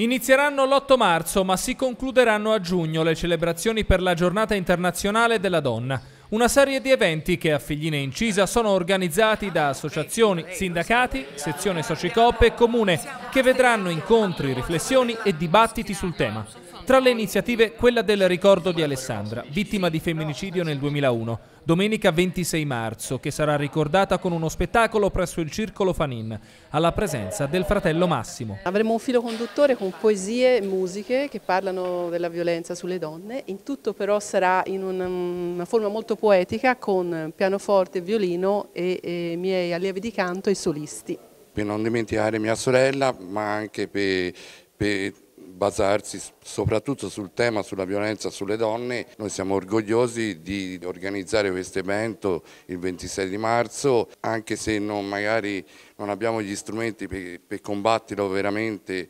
Inizieranno l'8 marzo, ma si concluderanno a giugno le celebrazioni per la Giornata Internazionale della Donna. Una serie di eventi che a Figline Incisa sono organizzati da associazioni, sindacati, sezione Socicoppe e comune, che vedranno incontri, riflessioni e dibattiti sul tema. Tra le iniziative quella del ricordo di Alessandra, vittima di femminicidio nel 2001, domenica 26 marzo, che sarà ricordata con uno spettacolo presso il Circolo Fanin, alla presenza del fratello Massimo. Avremo un filo conduttore con poesie e musiche che parlano della violenza sulle donne, in tutto però sarà in una forma molto poetica con pianoforte, violino e, e miei allievi di canto e solisti. Per non dimenticare mia sorella, ma anche per, per basarsi soprattutto sul tema sulla violenza sulle donne. Noi siamo orgogliosi di organizzare questo evento il 26 di marzo, anche se non, magari non abbiamo gli strumenti per, per combatterlo veramente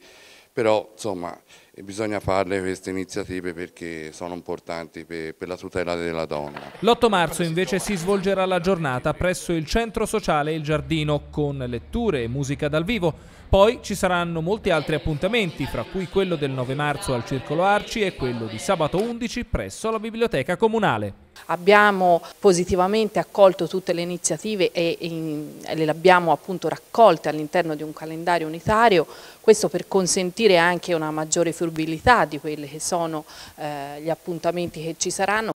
però insomma eh, bisogna farle queste iniziative perché sono importanti per, per la tutela della donna. L'8 marzo invece si svolgerà la giornata presso il centro sociale Il Giardino con letture e musica dal vivo. Poi ci saranno molti altri appuntamenti, fra cui quello del 9 marzo al Circolo Arci e quello di sabato 11 presso la Biblioteca Comunale. Abbiamo positivamente accolto tutte le iniziative e, in, e le abbiamo appunto raccolte all'interno di un calendario unitario, questo per consentire anche una maggiore fruibilità di quelli che sono eh, gli appuntamenti che ci saranno.